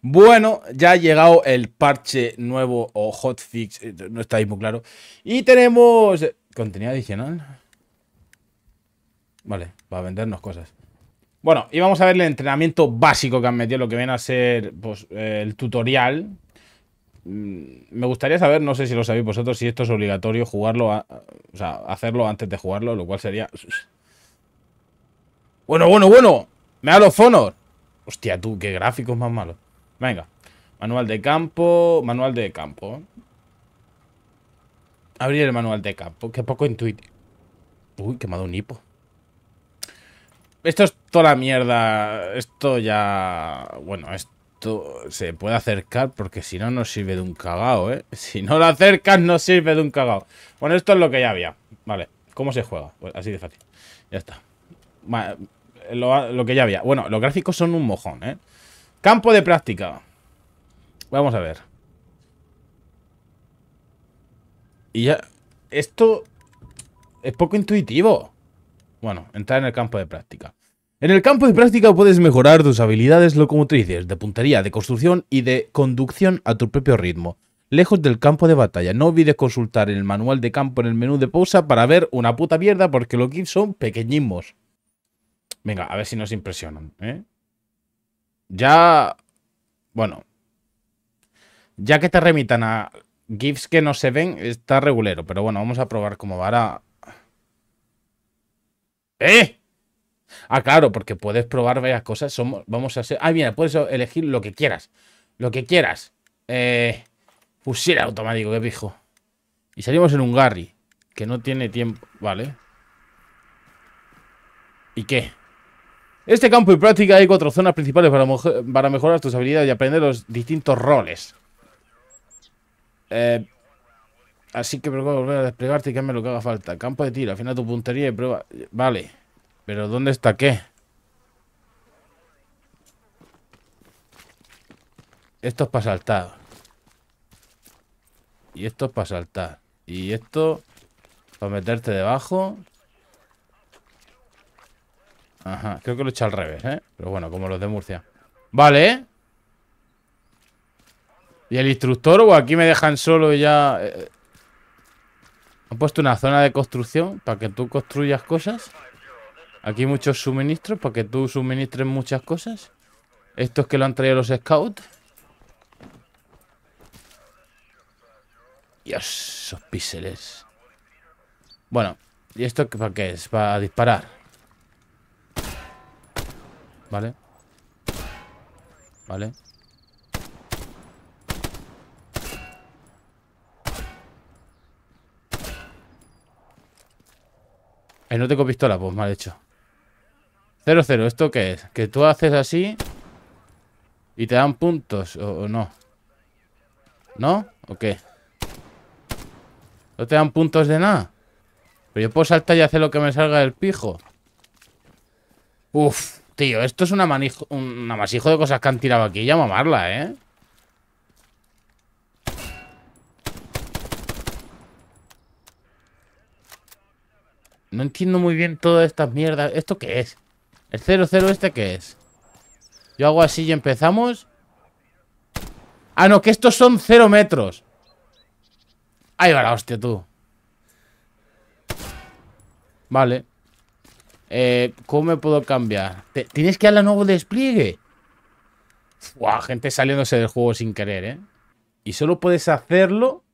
Bueno, ya ha llegado el parche nuevo o hotfix, eh, no está ahí muy claro. Y tenemos contenido adicional. Vale, para vendernos cosas. Bueno, y vamos a ver el entrenamiento básico que han metido, lo que viene a ser pues, eh, el tutorial. Mm, me gustaría saber, no sé si lo sabéis vosotros, si esto es obligatorio jugarlo, o sea, hacerlo antes de jugarlo, lo cual sería... Bueno, bueno, bueno, me da los Honor. Hostia, tú, qué gráficos más malos. Venga. Manual de campo. Manual de campo. Abrir el manual de campo. Qué poco intuitivo. Uy, quemado un hipo. Esto es toda la mierda. Esto ya... Bueno, esto se puede acercar porque si no, no sirve de un cagao, ¿eh? Si no lo acercas, no sirve de un cagao. Bueno, esto es lo que ya había. Vale. ¿Cómo se juega? Pues así de fácil. Ya está. Lo, lo que ya había. Bueno, los gráficos son un mojón, ¿eh? Campo de práctica. Vamos a ver. Y ya... Esto es poco intuitivo. Bueno, entrar en el campo de práctica. En el campo de práctica puedes mejorar tus habilidades locomotrices, de puntería, de construcción y de conducción a tu propio ritmo. Lejos del campo de batalla, no olvides consultar el manual de campo en el menú de pausa para ver una puta mierda porque los kits son pequeñismos. Venga, a ver si nos impresionan, ¿eh? Ya. Bueno. Ya que te remitan a GIFs que no se ven, está regulero. Pero bueno, vamos a probar cómo va ahora. ¡Eh! Ah, claro, porque puedes probar varias cosas. Somos, vamos a hacer. Ah, mira, puedes elegir lo que quieras. Lo que quieras. Eh, fusil automático, qué pijo. Y salimos en un Garry. Que no tiene tiempo. Vale. ¿Y qué? Este campo y práctica hay cuatro zonas principales para, mejorar tus habilidades y aprender los distintos roles. Eh, así que favor volver a desplegarte y hazme lo que haga falta. Campo de tiro, final tu puntería y prueba. Vale. Pero ¿dónde está qué? Esto es para saltar. Y esto es para saltar. Y esto para meterte debajo creo que lo he hecho al revés, ¿eh? Pero bueno, como los de Murcia. Vale. ¿Y el instructor o aquí me dejan solo y ya...? Eh, han puesto una zona de construcción para que tú construyas cosas. Aquí muchos suministros para que tú suministres muchas cosas. Esto es que lo han traído los scouts. Y esos píxeles. Bueno, ¿y esto para qué es? Para disparar. Vale. Vale. Eh, no tengo pistola, pues mal hecho. 0-0, cero, ¿esto qué es? Que tú haces así y te dan puntos, ¿o, no? ¿No? ¿O qué? ¿No te dan puntos de nada? Pero yo puedo saltar y hacer lo que me salga del pijo. Uf. Tío, esto es una un amasijo de cosas que han tirado aquí. Ya mamarla, ¿eh? No entiendo muy bien todas estas mierdas. ¿Esto qué es? el 00 este qué es? Yo hago así y empezamos. Ah, no, que estos son 0 metros. Ahí va la hostia, tú. Vale. Eh, ¿Cómo puedo cambiar? ¿Tienes que darle a nuevo despliegue? gente saliéndose del juego sin querer, ¿eh? Y solo puedes hacerlo...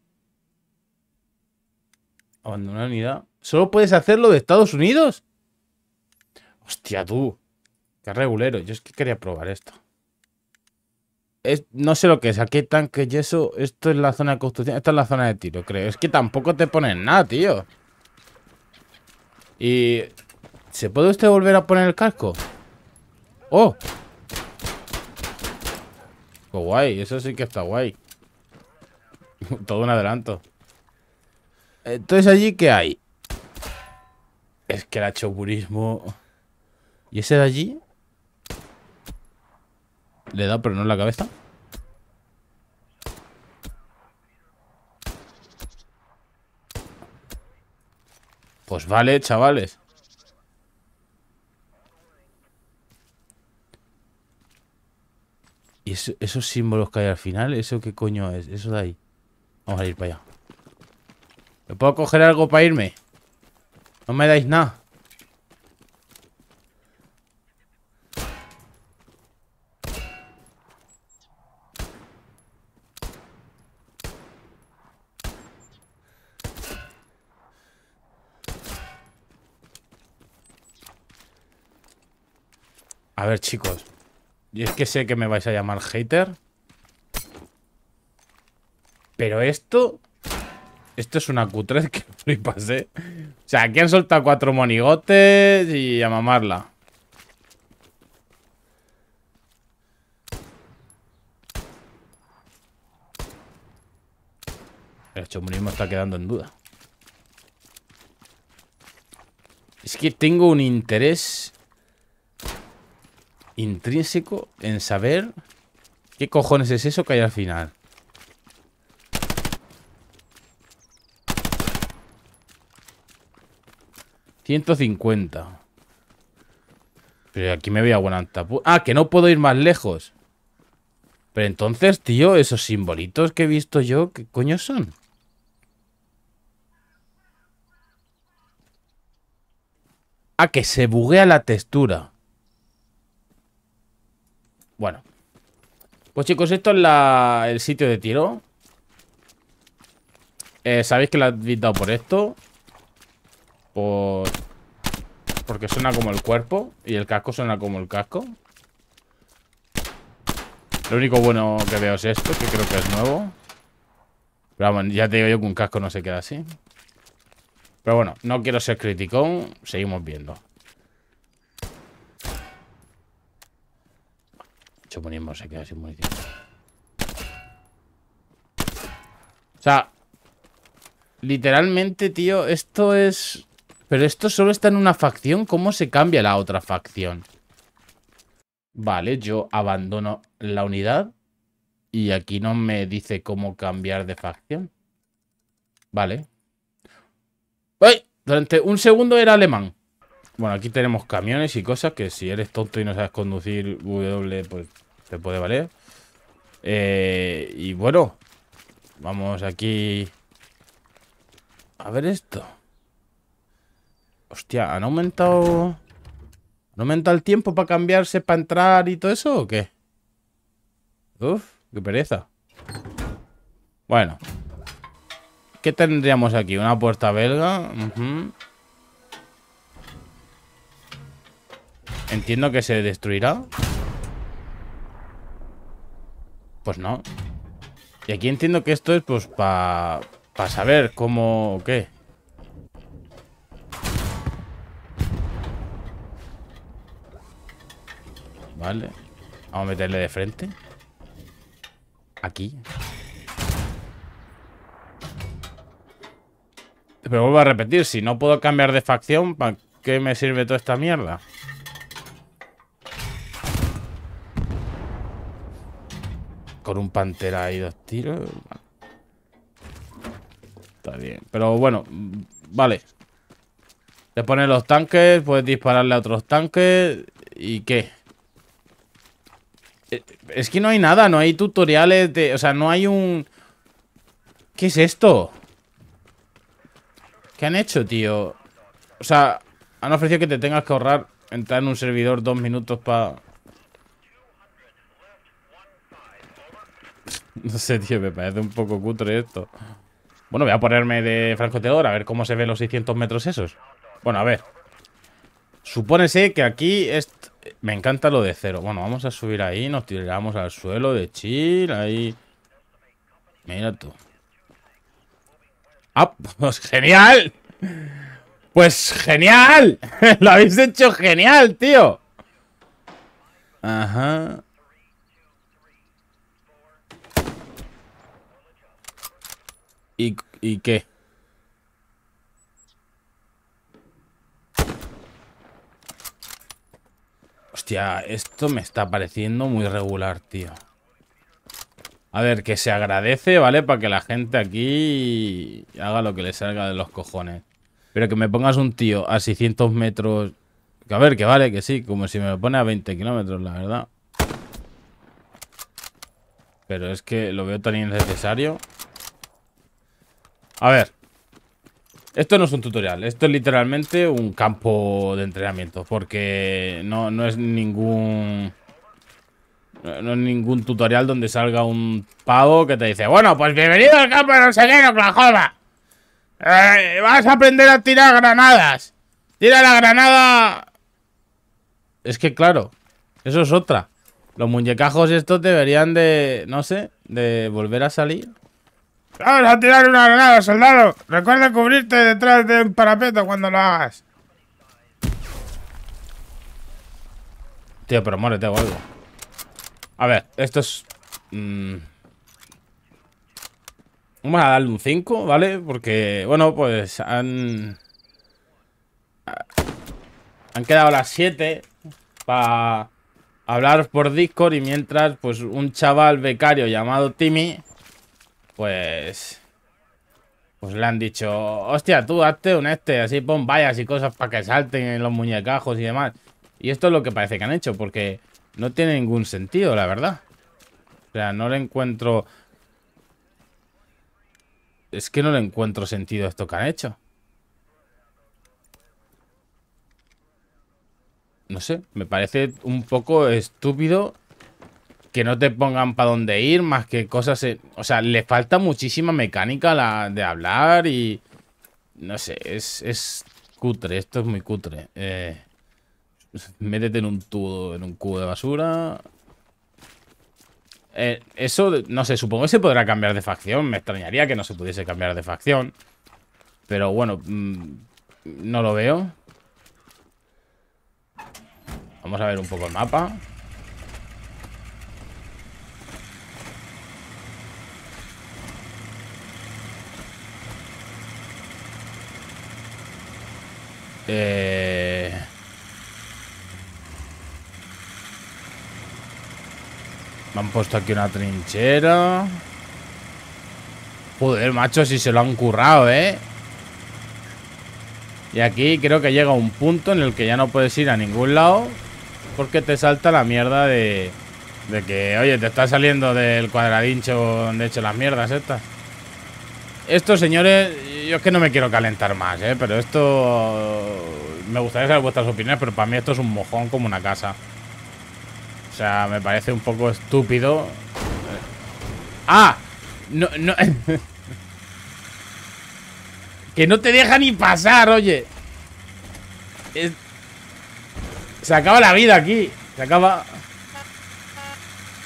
Abandonar unidad. ¿Solo puedes hacerlo de Estados Unidos? Hostia, tú. Qué regulero. Yo es que quería probar esto. Es, no sé lo que es. Aquí hay tanques y eso. Esto es la zona de construcción. Esta es la zona de tiro, creo. Es que tampoco te ponen nada, tío. Y ¿Se puede usted volver a poner el casco? ¡Oh! Pues guay, eso sí que está guay. Todo un adelanto. Entonces, ¿allí qué hay? Es que el purismo ¿Y ese de allí? Le da pero no en la cabeza. Pues vale, chavales. esos símbolos que hay al final, ¿eso qué coño es? Eso de ahí. Vamos a ir para allá. ¿Me puedo coger algo para irme? No me dais nada. A ver, chicos. Y es que sé que me vais a llamar hater. Pero esto... Esto es una cutrez que flipas, ¿eh? O sea, aquí han soltado cuatro monigotes y a mamarla. El chumurismo está quedando en duda. Es que tengo un interés intrínseco en saber qué cojones es eso que hay al final. ...150... Pero aquí me voy a Ah, que no puedo ir más lejos. Pero entonces, tío, esos simbolitos que he visto yo, ¿qué coño son? Ah, que se buguea la textura. Bueno. Pues chicos, esto es el sitio de tiro. Eh, Sabéis que lo habéis dado por esto. Por... Porque suena como el cuerpo. Y el casco suena como el casco. Lo único bueno que veo es esto, que creo que es nuevo. Pero bueno, ya te digo yo que un casco no se queda así. Pero bueno, no quiero ser criticón. Seguimos viendo. ponemos se queda sin munición. O sea, literalmente, tío, esto es... Pero esto solo está en una facción. ¿Cómo se cambia la otra facción? Vale, yo abandono la unidad. Y aquí no me dice cómo cambiar de facción. Vale. ¡Ay! Durante un segundo era alemán. Bueno, aquí tenemos camiones y cosas que si eres tonto y no sabes conducir W, pues te puede valer. Eh, y bueno, vamos aquí a ver esto. Hostia, ¿han aumentado... ¿Han aumentado el tiempo para cambiarse, para entrar y todo eso o qué? Uf, qué pereza. Bueno. ¿Qué tendríamos aquí? Una puerta belga. Entiendo que se destruirá. Pues no. Y aquí entiendo que esto es pues para saber cómo... ¿Qué? Vale. Vamos a meterle de frente. Aquí. Pero vuelvo a repetir, si no puedo cambiar de facción, ¿para qué me sirve toda esta mierda? Con un pantera y dos tiros. Está bien. Pero bueno, vale. Le pones los tanques, puedes dispararle a otros tanques. ¿Y qué? Eh, es que no hay nada, no hay tutoriales de... O sea, no hay un... ¿Qué es esto? ¿Qué han hecho, tío? O sea, han ofrecido que te tengas que ahorrar entrar en un servidor dos minutos para... No sé, tío, me parece un poco cutre esto. Bueno, voy a ponerme de francoteador a ver cómo se ven los 600 metros esos. Bueno, a ver. Supónese que aquí es... me encanta lo de cero. Bueno, vamos a subir ahí, nos tiramos al suelo de chill, ahí... Mira tú. ¡Ah! Pues genial! Pues genial! lo habéis hecho genial, tío. Ajá. ¿Y, qué? Hostia, esto me está pareciendo muy regular, tío. A ver, que se agradece, ¿vale? Para que la gente aquí haga lo que le salga de los cojones. Pero que me pongas un tío a 600 metros... a ver, que vale, que sí. Como si me lo pone a 20 kilómetros, la verdad. Pero es que lo veo tan innecesario. A ver. Esto no es un tutorial, esto es literalmente un campo de entrenamiento, porque no, es ningún... No es ningún tutorial donde salga un pavo que te dice, bueno, pues bienvenido al campo de no sé qué, Oklahoma. Eh, vas a aprender a tirar granadas. Tira la granada... Es que claro, eso es otra. Los muñecajos estos deberían de, no sé, de volver a salir. Vamos a tirar una granada, soldado. Recuerda cubrirte detrás de un parapeto cuando lo hagas. Tío, pero muérete tengo algo. A ver, esto es... Mm, vamos a darle un 5, ¿vale? Porque, bueno, pues han... Han quedado las 7 para hablar por Discord y mientras, pues un chaval becario llamado Timmy pues... Pues le han dicho, hostia, tú hazte un este, así pon vallas y cosas para que salten en los muñecajos y demás. Y esto es lo que parece que han hecho, porque no tiene ningún sentido, la verdad. O sea, no le encuentro... Es que no le encuentro sentido a esto que han hecho. No sé, me parece un poco estúpido que no te pongan para dónde ir, más que cosas... Eh, o sea, le falta muchísima mecánica la de hablar y... No sé, es, cutre, esto es muy cutre. Eh, métete en un tubo, en un cubo de basura. Eh, eso, no sé, supongo que se podrá cambiar de facción. Me extrañaría que no se pudiese cambiar de facción. Pero bueno, mm, no lo veo. Vamos a ver un poco el mapa. Eh... Me han puesto aquí una trinchera. Joder, macho, si se lo han currado, ¿eh? Y aquí creo que llega un punto en el que ya no puedes ir a ningún lado porque te salta la mierda de, de que, oye, te está saliendo del cuadradincho donde he hecho las mierdas estas. Estos señores, yo es que no me quiero calentar más, ¿eh? Pero esto... Me gustaría saber vuestras opiniones, pero para mí esto es un mojón como una casa. O sea, me parece un poco estúpido. ¡Ah! No, no... que no te deja ni pasar, oye. Se acaba la vida aquí. Se acaba...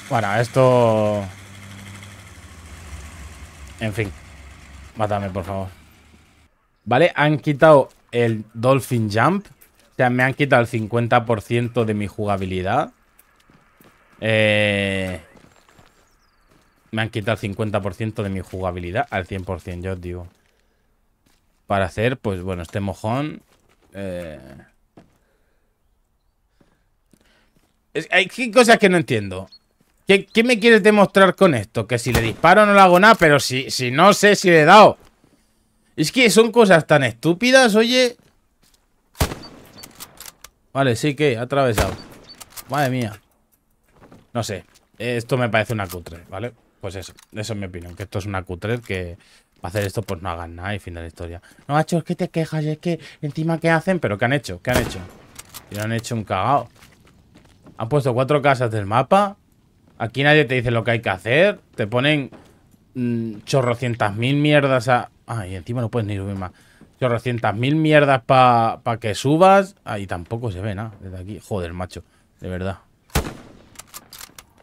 Bueno, esto... En fin. Mátame, por favor. ¿Vale? Han quitado el Dolphin Jump. O sea, me han quitado el 50% de mi jugabilidad. Eh, me han quitado el 50% de mi jugabilidad al 100%, yo os digo. Para hacer, pues bueno, este mojón... Eh... hay cosas que no entiendo. ¿Qué, me quieres demostrar con esto? Que si le disparo no le hago nada, pero si, si no sé si le he dado. Es que son cosas tan estúpidas, oye. Vale, sí que ha atravesado. Madre mía. No sé. Esto me parece una cutre, ¿vale? Pues eso. Eso es mi opinión. Que esto es una cutre que... Para hacer esto, pues no hagan nada y fin de la historia. No, macho, es que te quejas, es que encima ¿qué hacen? Pero ¿qué han hecho? ¿Qué han hecho? Y lo han hecho un cagao. Han puesto cuatro casas del mapa. Aquí nadie te dice lo que hay que hacer. Te ponen mm, chorrocientas mil mierdas a, Ah, y encima no puedes ni subir más. mil mierdas para que subas. Ahí tampoco se ve nada desde aquí. Joder, macho. De verdad.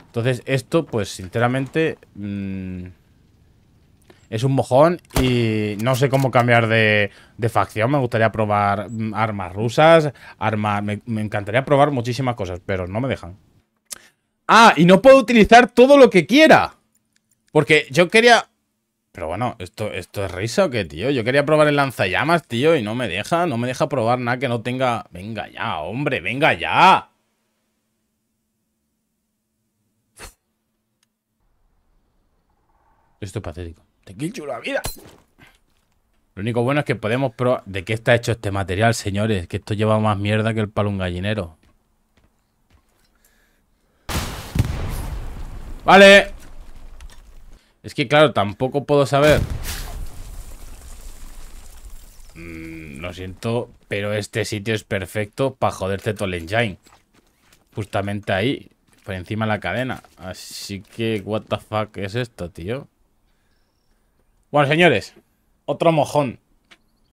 Entonces, esto, pues, sinceramente... Mm, es un mojón y no sé cómo cambiar de, facción. Me gustaría probar mm, armas rusas, armas... me encantaría probar muchísimas cosas, pero no me dejan. Ah, y no puedo utilizar todo lo que quiera. Porque yo quería pero bueno, ¿esto, esto es risa o qué, tío? Yo quería probar el lanzallamas, tío, y no me deja, no me deja probar nada que no tenga... Venga ya, hombre, venga ya. Esto es patético. Te quito la vida. Lo único bueno es que podemos probar... ¿De qué está hecho este material, señores? Que esto lleva más mierda que el palo un gallinero. Vale. Es que, claro, tampoco puedo saber. Mm, lo siento, pero este sitio es perfecto para joderte todo el engine. Justamente ahí, por encima de la cadena. Así que, what the fuck es esto, tío? Bueno, señores, otro mojón.